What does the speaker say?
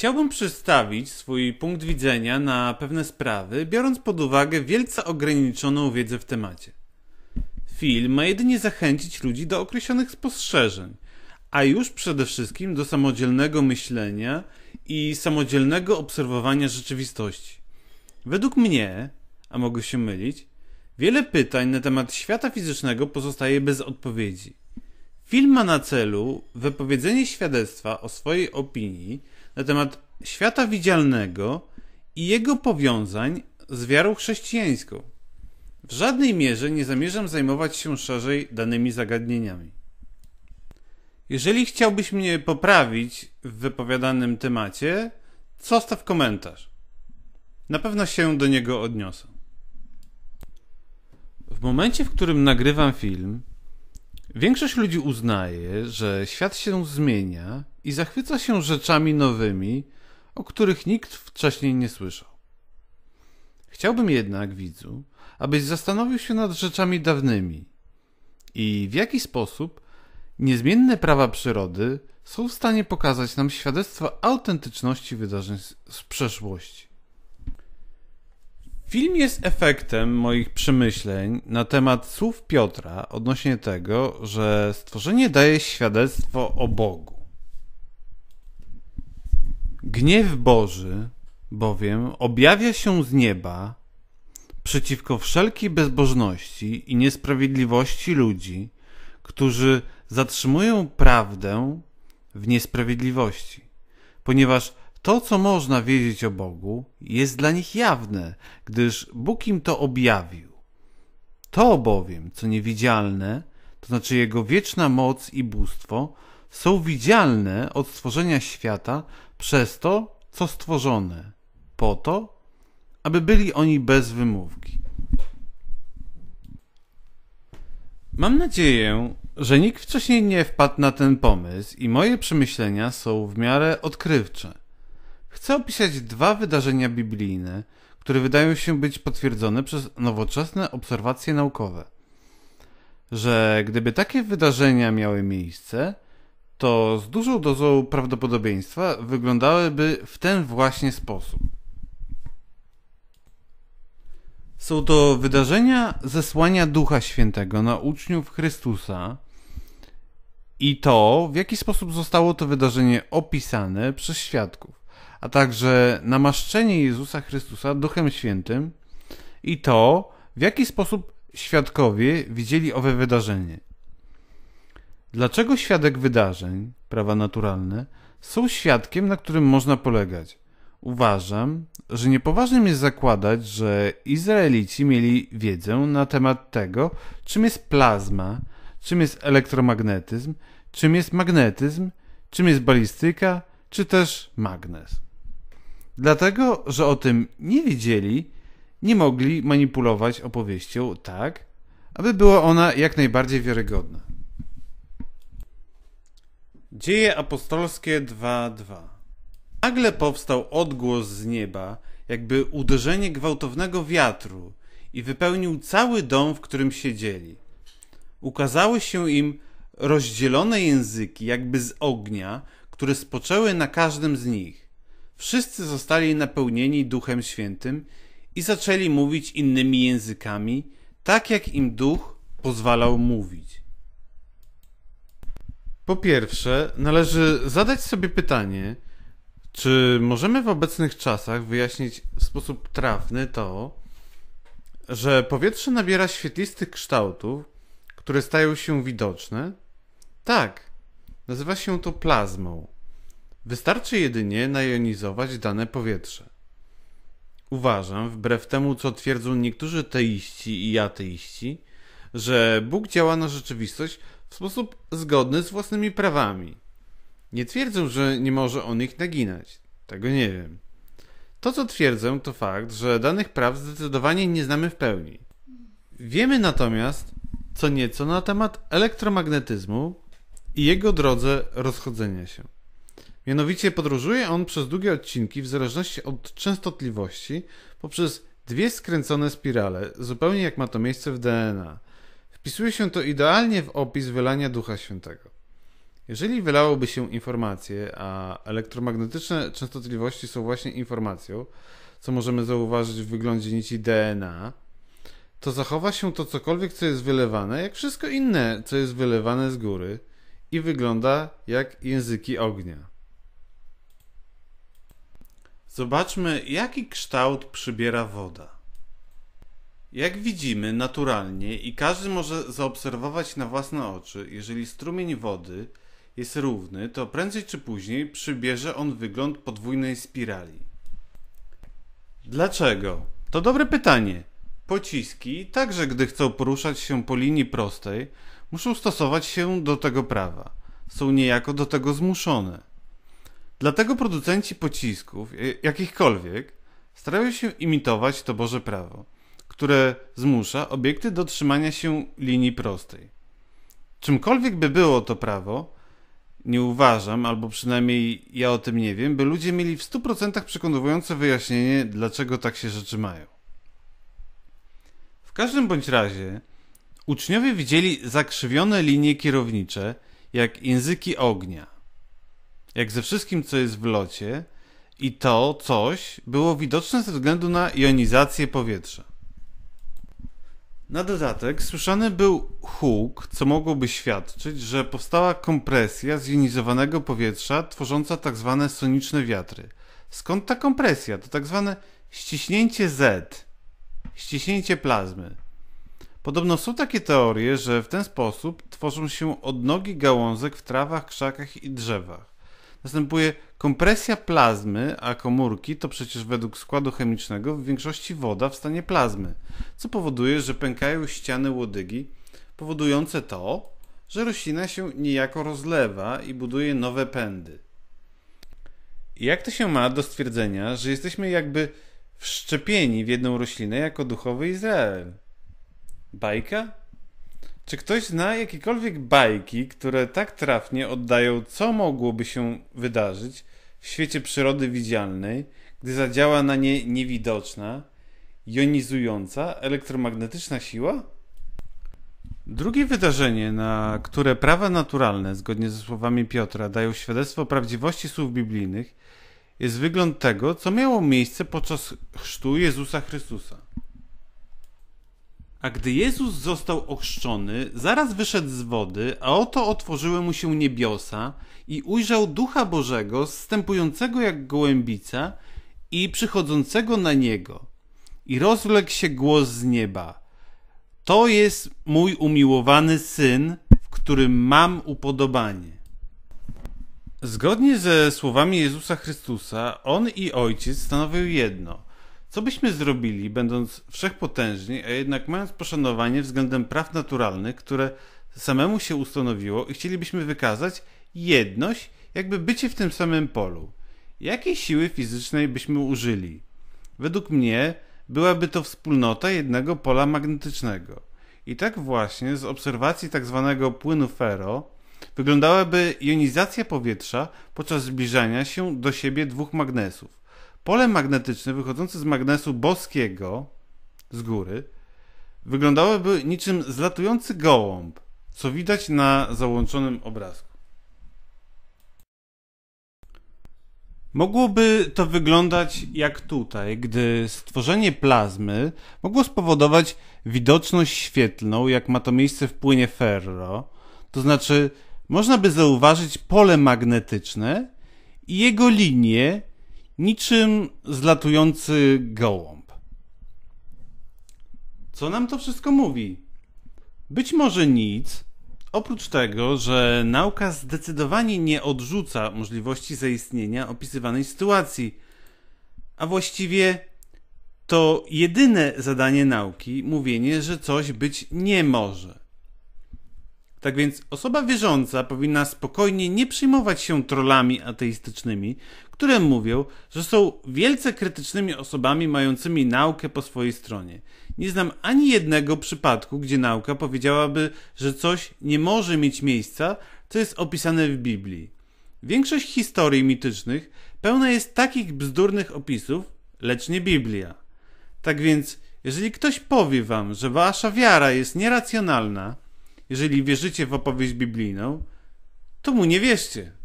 Chciałbym przedstawić swój punkt widzenia na pewne sprawy, biorąc pod uwagę wielce ograniczoną wiedzę w temacie. Film ma jedynie zachęcić ludzi do określonych spostrzeżeń, a już przede wszystkim do samodzielnego myślenia i samodzielnego obserwowania rzeczywistości. Według mnie, a mogę się mylić, wiele pytań na temat świata fizycznego pozostaje bez odpowiedzi. Film ma na celu wypowiedzenie świadectwa o swojej opinii na temat świata widzialnego i jego powiązań z wiarą chrześcijańską. W żadnej mierze nie zamierzam zajmować się szerzej danymi zagadnieniami. Jeżeli chciałbyś mnie poprawić w wypowiadanym temacie, zostaw komentarz. Na pewno się do niego odniosę. W momencie, w którym nagrywam film, Większość ludzi uznaje, że świat się zmienia i zachwyca się rzeczami nowymi, o których nikt wcześniej nie słyszał. Chciałbym jednak, widzu, abyś zastanowił się nad rzeczami dawnymi i w jaki sposób niezmienne prawa przyrody są w stanie pokazać nam świadectwo autentyczności wydarzeń z przeszłości. Film jest efektem moich przemyśleń na temat słów Piotra odnośnie tego, że stworzenie daje świadectwo o Bogu. Gniew Boży bowiem objawia się z nieba przeciwko wszelkiej bezbożności i niesprawiedliwości ludzi, którzy zatrzymują prawdę w niesprawiedliwości, ponieważ to, co można wiedzieć o Bogu, jest dla nich jawne, gdyż Bóg im to objawił. To bowiem, co niewidzialne, to znaczy Jego wieczna moc i bóstwo, są widzialne od stworzenia świata przez to, co stworzone, po to, aby byli oni bez wymówki. Mam nadzieję, że nikt wcześniej nie wpadł na ten pomysł i moje przemyślenia są w miarę odkrywcze. Chcę opisać dwa wydarzenia biblijne, które wydają się być potwierdzone przez nowoczesne obserwacje naukowe. Że gdyby takie wydarzenia miały miejsce, to z dużą dozą prawdopodobieństwa wyglądałyby w ten właśnie sposób. Są to wydarzenia zesłania Ducha Świętego na uczniów Chrystusa i to, w jaki sposób zostało to wydarzenie opisane przez świadków a także namaszczenie Jezusa Chrystusa Duchem Świętym i to, w jaki sposób świadkowie widzieli owe wydarzenie. Dlaczego świadek wydarzeń, prawa naturalne, są świadkiem, na którym można polegać? Uważam, że niepoważnym jest zakładać, że Izraelici mieli wiedzę na temat tego, czym jest plazma, czym jest elektromagnetyzm, czym jest magnetyzm, czym jest balistyka, czy też magnes. Dlatego, że o tym nie wiedzieli, nie mogli manipulować opowieścią tak, aby była ona jak najbardziej wiarygodna. Dzieje apostolskie 2:2 Nagle powstał odgłos z nieba, jakby uderzenie gwałtownego wiatru i wypełnił cały dom, w którym siedzieli. Ukazały się im rozdzielone języki, jakby z ognia, które spoczęły na każdym z nich wszyscy zostali napełnieni Duchem Świętym i zaczęli mówić innymi językami, tak jak im Duch pozwalał mówić. Po pierwsze, należy zadać sobie pytanie, czy możemy w obecnych czasach wyjaśnić w sposób trafny to, że powietrze nabiera świetlistych kształtów, które stają się widoczne? Tak, nazywa się to plazmą. Wystarczy jedynie najonizować dane powietrze. Uważam, wbrew temu co twierdzą niektórzy teiści i ateiści, że Bóg działa na rzeczywistość w sposób zgodny z własnymi prawami. Nie twierdzą, że nie może on ich naginać. Tego nie wiem. To, co twierdzę, to fakt, że danych praw zdecydowanie nie znamy w pełni. Wiemy natomiast co nieco na temat elektromagnetyzmu i jego drodze rozchodzenia się. Mianowicie podróżuje on przez długie odcinki w zależności od częstotliwości poprzez dwie skręcone spirale, zupełnie jak ma to miejsce w DNA. Wpisuje się to idealnie w opis wylania Ducha Świętego. Jeżeli wylałoby się informacje, a elektromagnetyczne częstotliwości są właśnie informacją, co możemy zauważyć w wyglądzie nici DNA, to zachowa się to cokolwiek, co jest wylewane, jak wszystko inne, co jest wylewane z góry i wygląda jak języki ognia. Zobaczmy, jaki kształt przybiera woda. Jak widzimy naturalnie i każdy może zaobserwować na własne oczy, jeżeli strumień wody jest równy, to prędzej czy później przybierze on wygląd podwójnej spirali. Dlaczego? To dobre pytanie. Pociski, także gdy chcą poruszać się po linii prostej, muszą stosować się do tego prawa. Są niejako do tego zmuszone. Dlatego producenci pocisków, e, jakichkolwiek, starają się imitować to Boże prawo, które zmusza obiekty do trzymania się linii prostej. Czymkolwiek by było to prawo, nie uważam, albo przynajmniej ja o tym nie wiem, by ludzie mieli w 100% przekonujące wyjaśnienie, dlaczego tak się rzeczy mają. W każdym bądź razie, uczniowie widzieli zakrzywione linie kierownicze, jak języki ognia, jak ze wszystkim, co jest w locie, i to coś było widoczne ze względu na jonizację powietrza. Na dodatek słyszany był huk, co mogłoby świadczyć, że powstała kompresja zjonizowanego powietrza tworząca tzw. Tak soniczne wiatry. Skąd ta kompresja? To tzw. Tak ściśnięcie Z, ściśnięcie plazmy. Podobno są takie teorie, że w ten sposób tworzą się odnogi gałązek w trawach, krzakach i drzewach następuje kompresja plazmy, a komórki to przecież według składu chemicznego w większości woda w stanie plazmy, co powoduje, że pękają ściany łodygi, powodujące to, że roślina się niejako rozlewa i buduje nowe pędy. Jak to się ma do stwierdzenia, że jesteśmy jakby wszczepieni w jedną roślinę jako duchowy Izrael? Bajka? Czy ktoś zna jakiekolwiek bajki, które tak trafnie oddają, co mogłoby się wydarzyć w świecie przyrody widzialnej, gdy zadziała na nie niewidoczna, jonizująca elektromagnetyczna siła? Drugie wydarzenie, na które prawa naturalne, zgodnie ze słowami Piotra, dają świadectwo prawdziwości słów biblijnych, jest wygląd tego, co miało miejsce podczas chrztu Jezusa Chrystusa. A gdy Jezus został ochrzczony, zaraz wyszedł z wody, a oto otworzyły mu się niebiosa i ujrzał Ducha Bożego, zstępującego jak gołębica i przychodzącego na niego. I rozległ się głos z nieba. To jest mój umiłowany syn, w którym mam upodobanie. Zgodnie ze słowami Jezusa Chrystusa, on i ojciec stanowią jedno – co byśmy zrobili, będąc wszechpotężni, a jednak mając poszanowanie względem praw naturalnych, które samemu się ustanowiło i chcielibyśmy wykazać jedność, jakby bycie w tym samym polu? Jakiej siły fizycznej byśmy użyli? Według mnie byłaby to wspólnota jednego pola magnetycznego. I tak właśnie z obserwacji tzw. Tak płynu ferro wyglądałaby jonizacja powietrza podczas zbliżania się do siebie dwóch magnesów. Pole magnetyczne wychodzące z magnesu boskiego z góry wyglądałyby niczym zlatujący gołąb, co widać na załączonym obrazku. Mogłoby to wyglądać jak tutaj, gdy stworzenie plazmy mogło spowodować widoczność świetlną, jak ma to miejsce w płynie ferro, to znaczy można by zauważyć pole magnetyczne i jego linie niczym zlatujący gołąb. Co nam to wszystko mówi? Być może nic, oprócz tego, że nauka zdecydowanie nie odrzuca możliwości zaistnienia opisywanej sytuacji, a właściwie to jedyne zadanie nauki mówienie, że coś być nie może. Tak więc osoba wierząca powinna spokojnie nie przyjmować się trollami ateistycznymi, które mówią, że są wielce krytycznymi osobami mającymi naukę po swojej stronie. Nie znam ani jednego przypadku, gdzie nauka powiedziałaby, że coś nie może mieć miejsca, co jest opisane w Biblii. Większość historii mitycznych pełna jest takich bzdurnych opisów, lecz nie Biblia. Tak więc, jeżeli ktoś powie wam, że wasza wiara jest nieracjonalna, jeżeli wierzycie w opowieść biblijną, to mu nie wierzcie.